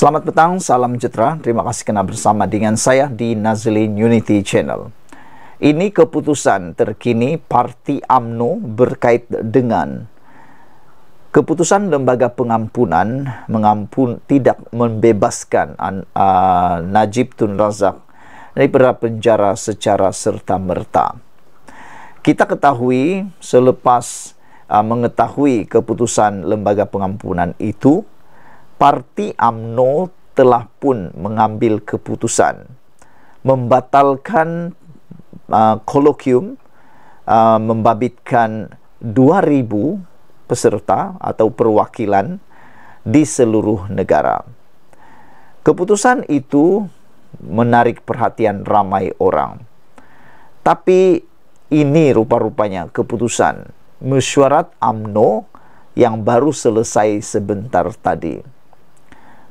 Selamat petang, salam sejahtera. Terima kasih kerana bersama dengan saya di Nazlin Unity Channel. Ini keputusan terkini Parti AMNO berkait dengan keputusan Lembaga Pengampunan mengampun tidak membebaskan uh, Najib Tun Razak dari penjara secara serta-merta. Kita ketahui selepas uh, mengetahui keputusan Lembaga Pengampunan itu, parti AMNO telah pun mengambil keputusan membatalkan kolokium uh, uh, membabitkan 2000 peserta atau perwakilan di seluruh negara. Keputusan itu menarik perhatian ramai orang. Tapi ini rupa-rupanya keputusan mesyuarat AMNO yang baru selesai sebentar tadi.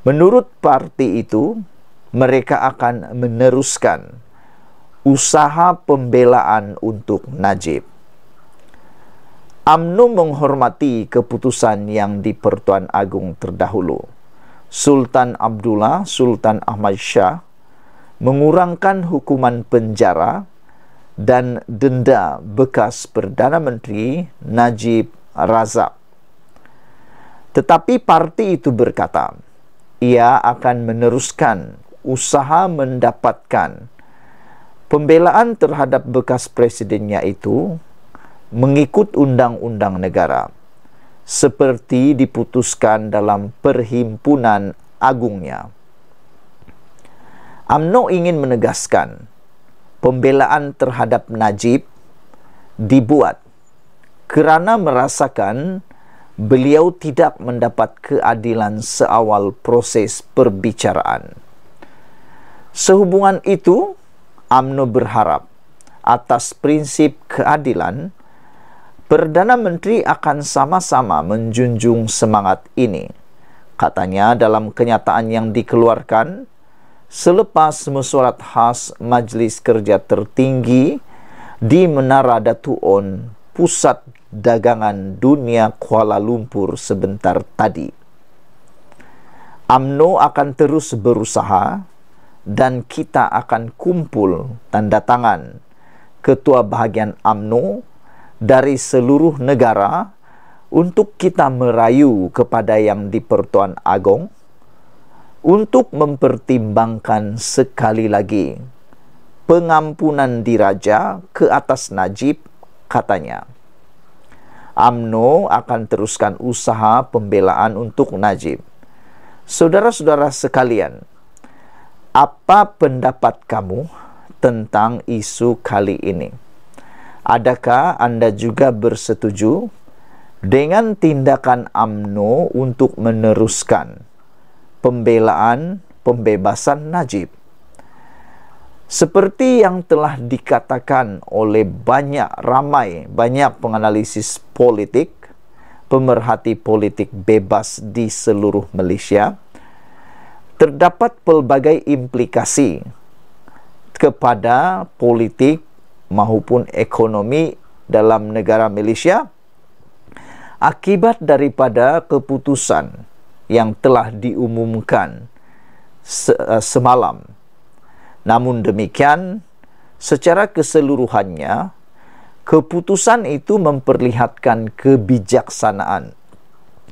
Menurut parti itu, mereka akan meneruskan usaha pembelaan untuk Najib. UMNO menghormati keputusan yang di Pertuan Agung terdahulu. Sultan Abdullah, Sultan Ahmad Shah mengurangkan hukuman penjara dan denda bekas Perdana Menteri Najib Razak. Tetapi parti itu berkata, ia akan meneruskan usaha mendapatkan pembelaan terhadap bekas presidennya itu mengikut undang-undang negara seperti diputuskan dalam perhimpunan agungnya. AMNO ingin menegaskan pembelaan terhadap Najib dibuat kerana merasakan beliau tidak mendapat keadilan seawal proses perbicaraan. Sehubungan itu, Amno berharap atas prinsip keadilan, Perdana Menteri akan sama-sama menjunjung semangat ini. Katanya dalam kenyataan yang dikeluarkan, selepas mesurat khas Majlis Kerja Tertinggi di Menara Datu On, Pusat dagangan dunia Kuala Lumpur sebentar tadi. AMNO akan terus berusaha dan kita akan kumpul tanda tangan ketua bahagian AMNO dari seluruh negara untuk kita merayu kepada yang di Pertuan Agong untuk mempertimbangkan sekali lagi pengampunan diraja ke atas Najib katanya AMNO akan teruskan usaha pembelaan untuk Najib. Saudara-saudara sekalian, apa pendapat kamu tentang isu kali ini? Adakah Anda juga bersetuju dengan tindakan AMNO untuk meneruskan pembelaan pembebasan Najib? Seperti yang telah dikatakan oleh banyak ramai, banyak penganalisis politik, pemerhati politik bebas di seluruh Malaysia, terdapat pelbagai implikasi kepada politik maupun ekonomi dalam negara Malaysia akibat daripada keputusan yang telah diumumkan eh, semalam. Namun demikian, secara keseluruhannya, keputusan itu memperlihatkan kebijaksanaan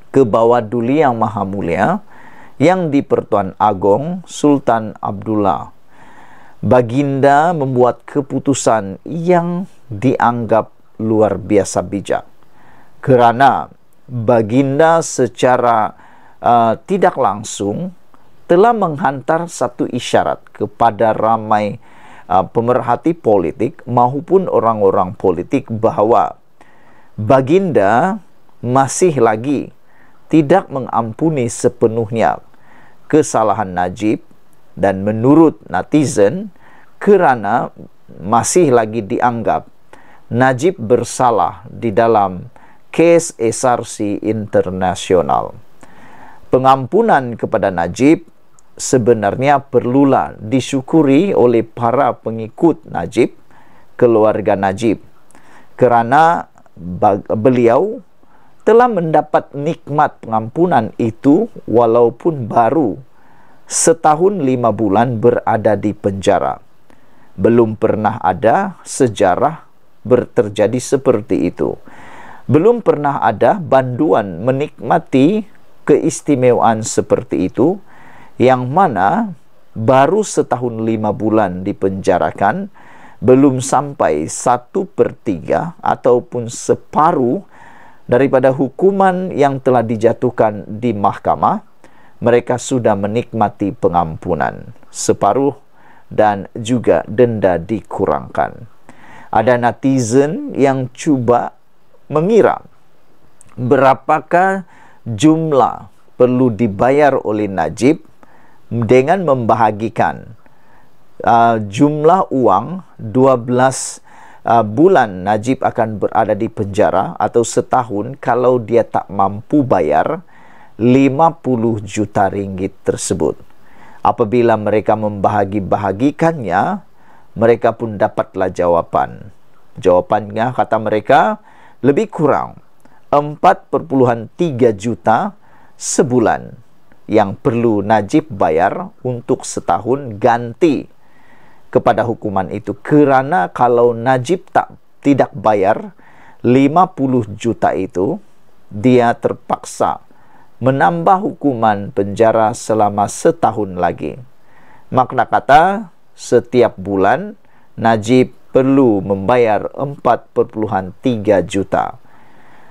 kebawaduli yang maha mulia yang di pertuan agong Sultan Abdullah. Baginda membuat keputusan yang dianggap luar biasa bijak kerana baginda secara uh, tidak langsung telah menghantar satu isyarat kepada ramai uh, pemerhati politik maupun orang-orang politik bahawa baginda masih lagi tidak mengampuni sepenuhnya kesalahan Najib dan menurut netizen kerana masih lagi dianggap Najib bersalah di dalam kes SRC internasional. Pengampunan kepada Najib sebenarnya perlulah disyukuri oleh para pengikut Najib, keluarga Najib. Kerana beliau telah mendapat nikmat pengampunan itu walaupun baru setahun lima bulan berada di penjara. Belum pernah ada sejarah berterjadi seperti itu. Belum pernah ada banduan menikmati keistimewaan seperti itu yang mana baru setahun lima bulan dipenjarakan, belum sampai satu per tiga ataupun separuh daripada hukuman yang telah dijatuhkan di mahkamah, mereka sudah menikmati pengampunan separuh dan juga denda dikurangkan. Ada netizen yang coba mengira berapakah jumlah perlu dibayar oleh Najib dengan membahagikan uh, jumlah uang 12 uh, ah, bulan Najib akan berada di penjara atau setahun kalau dia tak mampu bayar 50 juta ringgit tersebut apabila mereka membahagi-bahagikannya mereka pun dapatlah jawapan jawapannya kata mereka lebih kurang 4.3 juta sebulan yang perlu Najib bayar untuk setahun ganti kepada hukuman itu kerana kalau Najib tak tidak bayar 50 juta itu dia terpaksa menambah hukuman penjara selama setahun lagi makna kata setiap bulan Najib perlu membayar 4.3 juta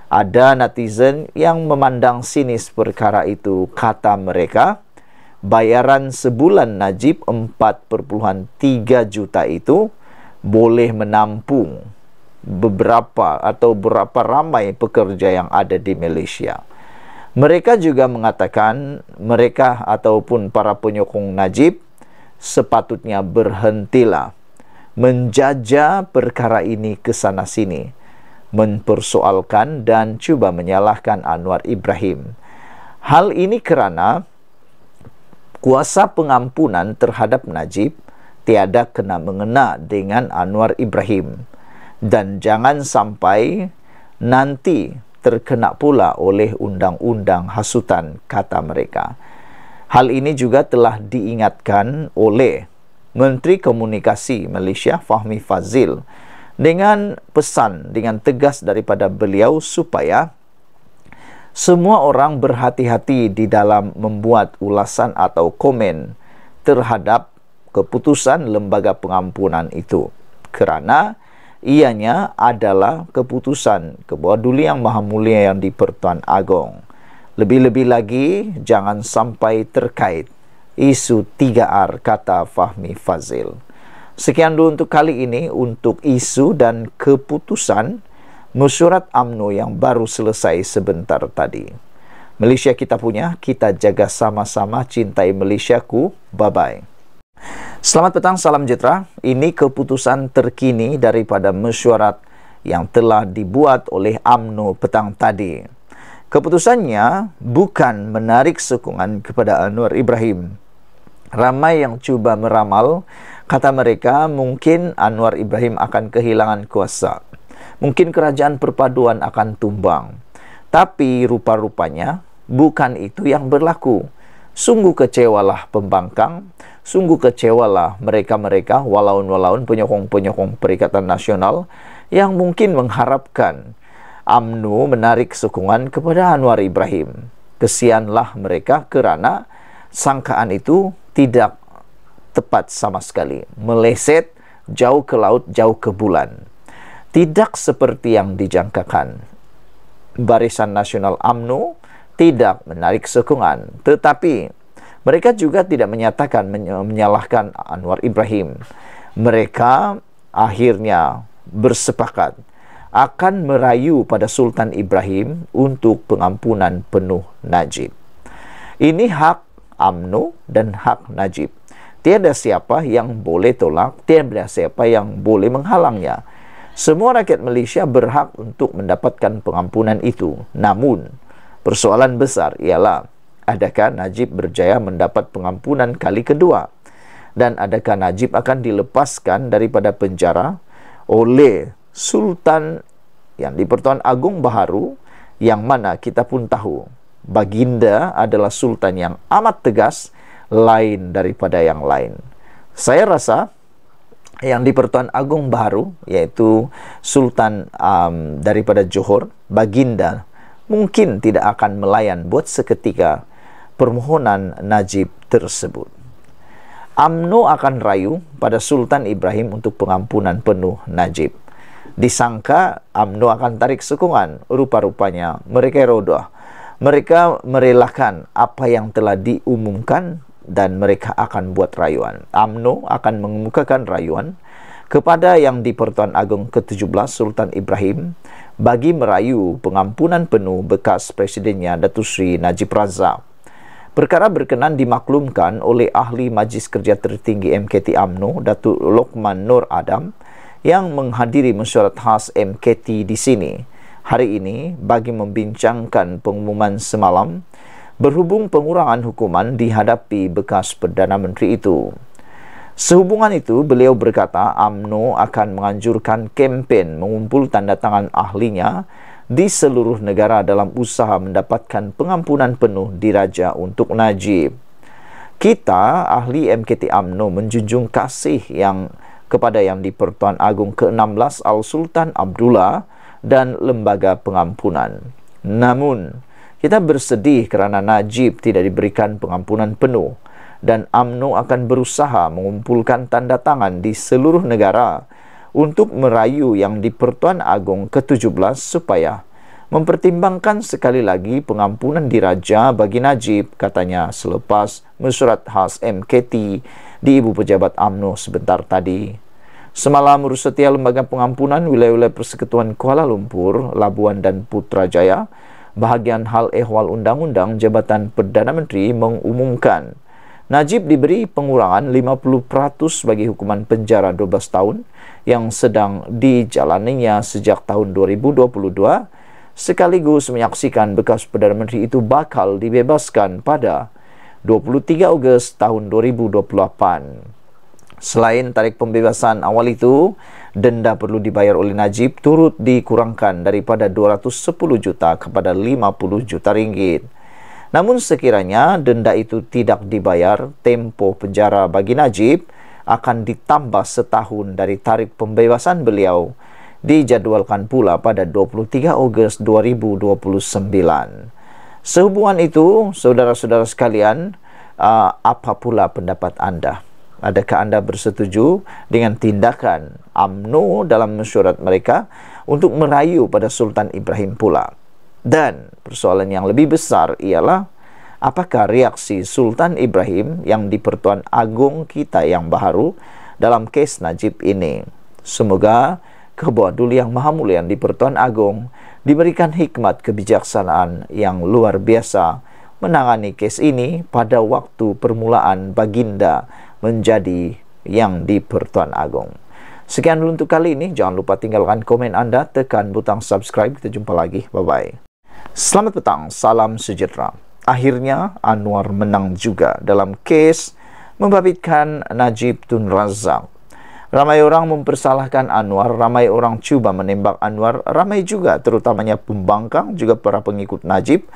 ada netizen yang memandang sinis perkara itu, kata mereka. Bayaran sebulan Najib 4.3 juta itu boleh menampung beberapa atau berapa ramai pekerja yang ada di Malaysia. Mereka juga mengatakan mereka ataupun para penyokong Najib sepatutnya berhentilah menjajah perkara ini ke sana sini mempersoalkan dan cuba menyalahkan Anwar Ibrahim. Hal ini kerana kuasa pengampunan terhadap Najib tiada kena mengena dengan Anwar Ibrahim dan jangan sampai nanti terkena pula oleh undang-undang hasutan kata mereka. Hal ini juga telah diingatkan oleh Menteri Komunikasi Malaysia Fahmi Fazil dengan pesan dengan tegas daripada beliau supaya semua orang berhati-hati di dalam membuat ulasan atau komen terhadap keputusan lembaga pengampunan itu kerana ianya adalah keputusan kebawaduli yang maha mulia yang di pertuan agong lebih-lebih lagi jangan sampai terkait isu 3R kata Fahmi Fazil sekian dulu untuk kali ini untuk isu dan keputusan mesyuarat AMNO yang baru selesai sebentar tadi. Malaysia kita punya, kita jaga sama-sama cintai Malaysia ku Bye-bye. Selamat petang, salam jetra. Ini keputusan terkini daripada mesyuarat yang telah dibuat oleh AMNO petang tadi. Keputusannya bukan menarik sokongan kepada Anwar Ibrahim. Ramai yang cuba meramal Kata mereka, mungkin Anwar Ibrahim akan kehilangan kuasa. Mungkin kerajaan perpaduan akan tumbang. Tapi rupa-rupanya bukan itu yang berlaku. Sungguh kecewalah pembangkang, sungguh kecewalah mereka-mereka walaun-walaun penyokong-penyokong Perikatan Nasional yang mungkin mengharapkan UMNO menarik sokongan kepada Anwar Ibrahim. Kesianlah mereka kerana sangkaan itu tidak tepat sama sekali. Meleset jauh ke laut, jauh ke bulan. Tidak seperti yang dijangkakan. Barisan Nasional AMNU tidak menarik sokongan, tetapi mereka juga tidak menyatakan menyalahkan Anwar Ibrahim. Mereka akhirnya bersepakat akan merayu pada Sultan Ibrahim untuk pengampunan penuh Najib. Ini hak AMNU dan hak Najib tiada siapa yang boleh tolak, tiada siapa yang boleh menghalangnya. Semua rakyat Malaysia berhak untuk mendapatkan pengampunan itu. Namun, persoalan besar ialah adakah Najib berjaya mendapat pengampunan kali kedua? Dan adakah Najib akan dilepaskan daripada penjara oleh Sultan yang di Pertuan Agung Baharu yang mana kita pun tahu baginda adalah sultan yang amat tegas lain daripada yang lain. Saya rasa yang di Pertuan Agung baru yaitu Sultan um, daripada Johor Baginda mungkin tidak akan melayan buat seketika permohonan Najib tersebut. Amnu akan rayu pada Sultan Ibrahim untuk pengampunan penuh Najib. Disangka Amnu akan tarik sokongan, rupa-rupanya mereka roda, Mereka merelakan apa yang telah diumumkan dan mereka akan buat rayuan. AMNO akan mengemukakan rayuan kepada yang di Pertuan Agong ke-17 Sultan Ibrahim bagi merayu pengampunan penuh bekas presidennya Datu Sri Najib Razak. Perkara berkenan dimaklumkan oleh ahli Majlis Kerja Tertinggi MKT AMNO Datu Lokman Nur Adam yang menghadiri mesyuarat khas MKT di sini hari ini bagi membincangkan pengumuman semalam berhubung pengurangan hukuman dihadapi bekas Perdana Menteri itu. Sehubungan itu, beliau berkata AMNO akan menganjurkan kempen mengumpul tanda tangan ahlinya di seluruh negara dalam usaha mendapatkan pengampunan penuh diraja untuk Najib. Kita, ahli MKT AMNO menjunjung kasih yang kepada yang di-Pertuan Agung ke-16 Al-Sultan Abdullah dan Lembaga Pengampunan. Namun, kita bersedih kerana Najib tidak diberikan pengampunan penuh dan AMNO akan berusaha mengumpulkan tanda tangan di seluruh negara untuk merayu yang di Pertuan Agong ke-17 supaya mempertimbangkan sekali lagi pengampunan diraja bagi Najib katanya selepas mesyuarat khas MKT di Ibu Pejabat AMNO sebentar tadi. Semalam Rusetia Lembaga Pengampunan Wilayah-Wilayah Persekutuan Kuala Lumpur, Labuan dan Putrajaya bahagian hal ehwal undang-undang Jabatan Perdana Menteri mengumumkan Najib diberi pengurangan 50% bagi hukuman penjara 12 tahun yang sedang dijalaninya sejak tahun 2022 sekaligus menyaksikan bekas Perdana Menteri itu bakal dibebaskan pada 23 Ogos tahun 2028. Selain tarikh pembebasan awal itu, denda perlu dibayar oleh Najib turut dikurangkan daripada 210 juta kepada 50 juta ringgit. Namun sekiranya denda itu tidak dibayar, tempo penjara bagi Najib akan ditambah setahun dari tarikh pembebasan beliau dijadualkan pula pada 23 Ogos 2029. Sehubungan itu, saudara-saudara sekalian, ah, apa pula pendapat anda? Adakah anda bersetuju dengan tindakan UMNO dalam mesyuarat mereka untuk merayu pada Sultan Ibrahim pula? Dan persoalan yang lebih besar ialah apakah reaksi Sultan Ibrahim yang di Pertuan Agung kita yang baru dalam kes Najib ini? Semoga kebodul yang maha mulia di Pertuan Agung diberikan hikmat kebijaksanaan yang luar biasa menangani kes ini pada waktu permulaan baginda Ibrahim menjadi yang di Pertuan agung. Sekian dulu untuk kali ini. Jangan lupa tinggalkan komen anda, tekan butang subscribe. Kita jumpa lagi. Bye-bye. Selamat petang. Salam sejahtera. Akhirnya Anwar menang juga dalam kes membabitkan Najib Tun Razak. Ramai orang mempersalahkan Anwar, ramai orang cuba menembak Anwar, ramai juga terutamanya pembangkang juga para pengikut Najib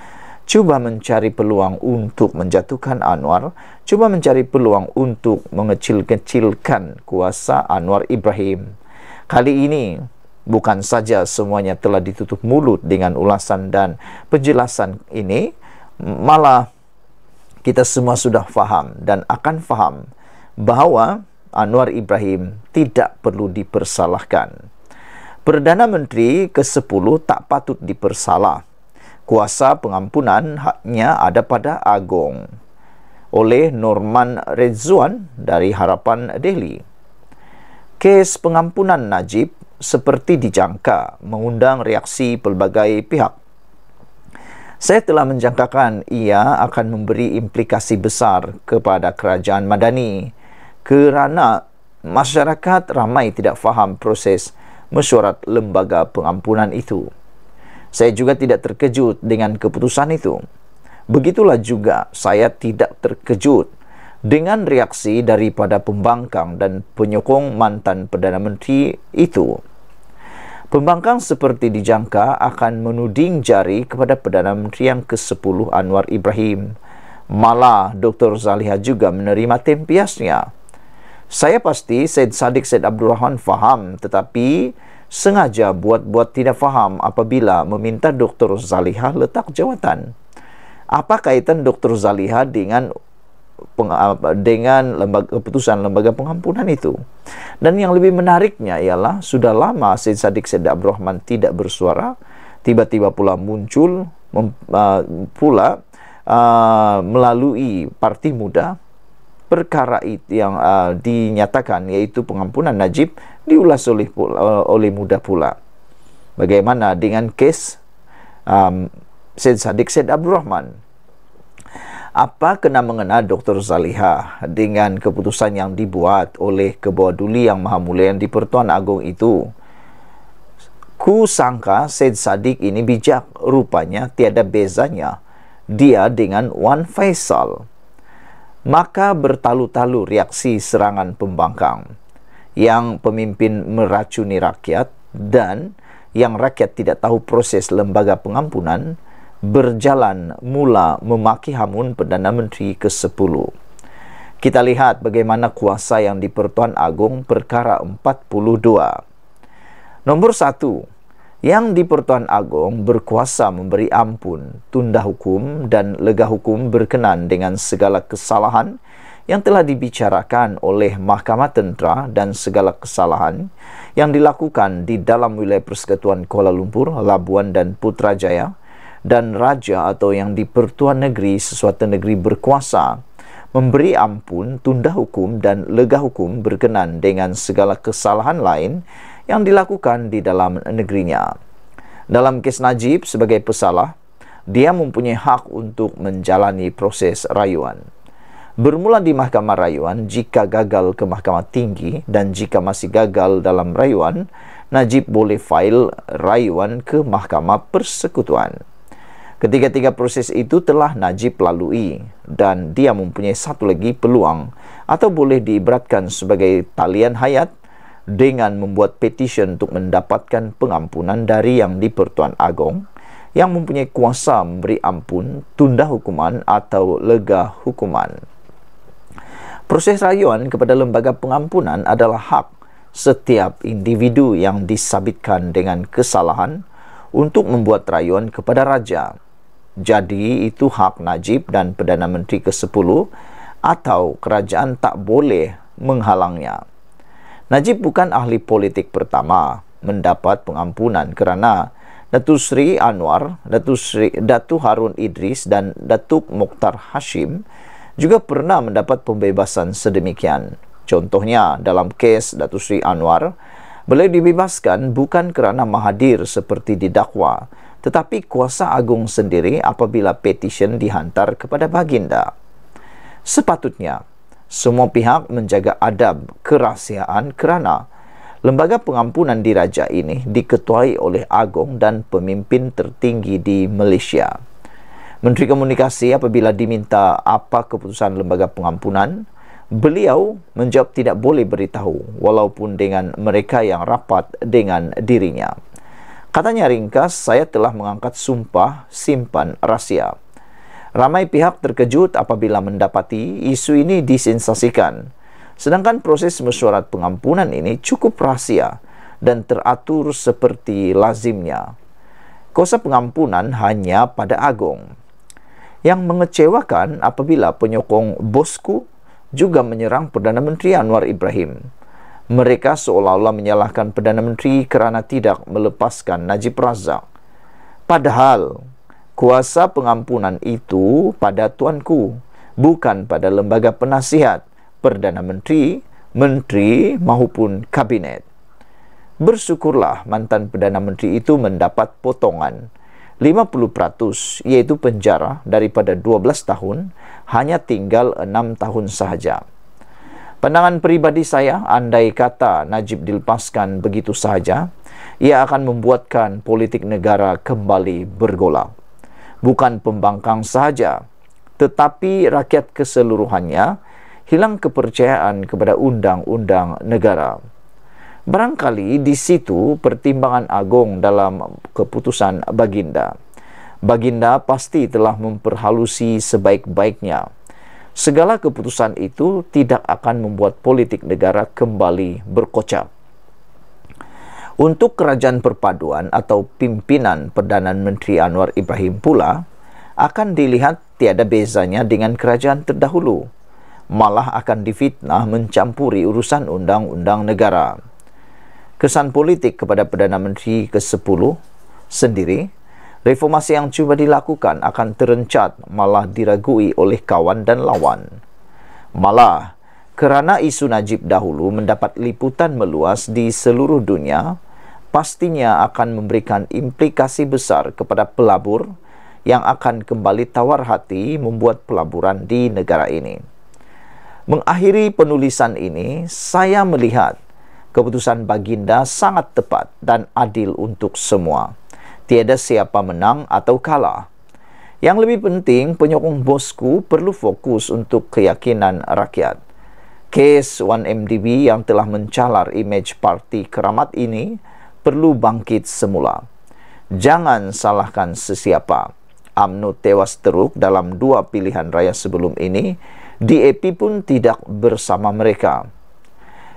cuba mencari peluang untuk menjatuhkan Anwar, cuba mencari peluang untuk mengecil-kecilkan kuasa Anwar Ibrahim. Kali ini bukan saja semuanya telah ditutup mulut dengan ulasan dan penjelasan ini, malah kita semua sudah faham dan akan faham bahawa Anwar Ibrahim tidak perlu dipersalahkan. Perdana Menteri ke-10 tak patut dipersalah kuasa pengampunan haknya ada pada Agong. oleh Norman Rezuan dari Harapan Delhi. Kes pengampunan Najib seperti dijangka mengundang reaksi pelbagai pihak. Saya telah menjangkakan ia akan memberi implikasi besar kepada kerajaan Madani kerana masyarakat ramai tidak faham proses mesyuarat lembaga pengampunan itu. Saya juga tidak terkejut dengan keputusan itu. Begitulah juga saya tidak terkejut dengan reaksi daripada pembangkang dan penyokong mantan Perdana Menteri itu. Pembangkang seperti dijangka akan menuding jari kepada Perdana Menteri yang ke-10 Anwar Ibrahim. Malah Dr. Zaliha juga menerima tempiasnya. Saya pasti Said Sadiq Said Abdul Rahman faham tetapi sengaja buat-buat tidak faham apabila meminta Dr. Zaliha letak jawatan. Apa kaitan Dr. Zaliha dengan ah, dengan lembaga, keputusan lembaga pengampunan itu. Dan yang lebih menariknya ialah sudah lama Syed Sadiq Syed Abdurrahman tidak bersuara, tiba-tiba pula muncul mem, uh, pula uh, melalui Parti Muda perkara itu yang uh, dinyatakan yaitu pengampunan Najib diulas oleh eh, oleh muda pula bagaimana dengan kes um, Syed Sadiq Syed Abdul Rahman apa kena mengena Dr. Zaliha dengan keputusan yang dibuat oleh kebawah duli yang maha mulia yang dipertuan agung itu ku sangka Syed Sadiq ini bijak rupanya tiada bezanya dia dengan Wan Faisal maka bertalu-talu reaksi serangan pembangkang yang pemimpin meracuni rakyat dan yang rakyat tidak tahu proses lembaga pengampunan berjalan mula memaki Hamun Perdana Menteri ke-10. Kita lihat bagaimana kuasa yang di Pertuan Agong perkara 42. Nomor 1. Yang di Pertuan Agong berkuasa memberi ampun, tunda hukum dan lega hukum berkenan dengan segala kesalahan yang telah dibicarakan oleh Mahkamah Tentera dan segala kesalahan yang dilakukan di dalam wilayah Persekutuan Kuala Lumpur, Labuan dan Putrajaya dan raja atau yang dipertuan negeri sesuatu negeri berkuasa memberi ampun, tunda hukum dan lega hukum berkenan dengan segala kesalahan lain yang dilakukan di dalam negerinya. Dalam kes Najib sebagai pesalah, dia mempunyai hak untuk menjalani proses rayuan bermula di mahkamah rayuan jika gagal ke mahkamah tinggi dan jika masih gagal dalam rayuan, Najib boleh fail rayuan ke mahkamah persekutuan. Ketiga-tiga proses itu telah Najib lalui dan dia mempunyai satu lagi peluang atau boleh diibaratkan sebagai talian hayat dengan membuat petisyen untuk mendapatkan pengampunan dari yang dipertuan agong yang mempunyai kuasa memberi ampun, tunda hukuman atau lega hukuman. Proses rayuan kepada lembaga pengampunan adalah hak setiap individu yang disabitkan dengan kesalahan untuk membuat rayuan kepada raja. Jadi itu hak Najib dan Perdana Menteri ke-10 atau kerajaan tak boleh menghalangnya. Najib bukan ahli politik pertama mendapat pengampunan kerana Datu Sri Anwar, Datu, Sri, Datu Harun Idris dan Datuk Mokhtar Hashim juga pernah mendapat pembebasan sedemikian. Contohnya dalam kes Datu Sri Anwar, beliau dibebaskan bukan kerana mahadir seperti didakwa, tetapi kuasa agung sendiri apabila petisyen dihantar kepada baginda. Sepatutnya, semua pihak menjaga adab kerahsiaan kerana lembaga pengampunan di Raja ini diketuai oleh agung dan pemimpin tertinggi di Malaysia. Menteri Komunikasi apabila diminta apa keputusan lembaga pengampunan, beliau menjawab tidak boleh beritahu walaupun dengan mereka yang rapat dengan dirinya. Katanya ringkas, saya telah mengangkat sumpah simpan rahsia. Ramai pihak terkejut apabila mendapati isu ini disensasikan. Sedangkan proses mesyuarat pengampunan ini cukup rahsia dan teratur seperti lazimnya. Kosa pengampunan hanya pada agong yang mengecewakan apabila penyokong Bosku juga menyerang Perdana Menteri Anwar Ibrahim. Mereka seolah-olah menyalahkan Perdana Menteri kerana tidak melepaskan Najib Razak. Padahal, kuasa pengampunan itu pada tuanku, bukan pada lembaga penasihat, Perdana Menteri, Menteri maupun Kabinet. Bersyukurlah mantan Perdana Menteri itu mendapat potongan. 50% iaitu penjara daripada 12 tahun hanya tinggal 6 tahun sahaja. Pandangan peribadi saya, andai kata Najib dilepaskan begitu sahaja, ia akan membuatkan politik negara kembali bergolak. Bukan pembangkang sahaja, tetapi rakyat keseluruhannya hilang kepercayaan kepada undang-undang negara. Barangkali di situ pertimbangan agung dalam keputusan baginda. Baginda pasti telah memperhalusi sebaik-baiknya. Segala keputusan itu tidak akan membuat politik negara kembali berkocak. Untuk kerajaan perpaduan atau pimpinan Perdana Menteri Anwar Ibrahim pula, akan dilihat tiada bezanya dengan kerajaan terdahulu. Malah akan difitnah mencampuri urusan undang-undang negara kesan politik kepada Perdana Menteri ke-10 sendiri, reformasi yang cuba dilakukan akan terencat malah diragui oleh kawan dan lawan. Malah, kerana isu Najib dahulu mendapat liputan meluas di seluruh dunia, pastinya akan memberikan implikasi besar kepada pelabur yang akan kembali tawar hati membuat pelaburan di negara ini. Mengakhiri penulisan ini, saya melihat Keputusan baginda sangat tepat dan adil untuk semua. Tiada siapa menang atau kalah. Yang lebih penting, penyokong bosku perlu fokus untuk keyakinan rakyat. Kes 1MDB yang telah mencalar imej parti keramat ini perlu bangkit semula. Jangan salahkan sesiapa. UMNO tewas teruk dalam dua pilihan raya sebelum ini, DAP pun tidak bersama mereka. Mereka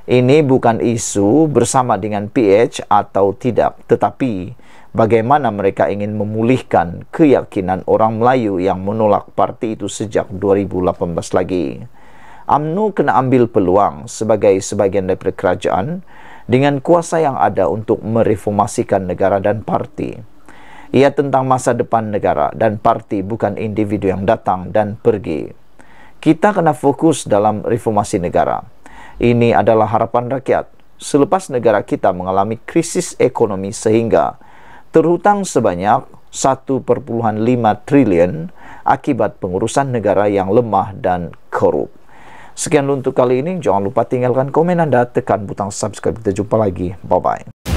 ini bukan isu bersama dengan PH atau tidak, tetapi bagaimana mereka ingin memulihkan keyakinan orang Melayu yang menolak parti itu sejak 2018 lagi. AMNU kena ambil peluang sebagai sebagian daripada kerajaan dengan kuasa yang ada untuk mereformasikan negara dan parti. Ia tentang masa depan negara dan parti bukan individu yang datang dan pergi. Kita kena fokus dalam reformasi negara. Ini adalah harapan rakyat selepas negara kita mengalami krisis ekonomi sehingga terhutang sebanyak 1.5 trilion akibat pengurusan negara yang lemah dan korup. Sekian untuk kali ini, jangan lupa tinggalkan komen anda, tekan butang subscribe, kita jumpa lagi, bye-bye.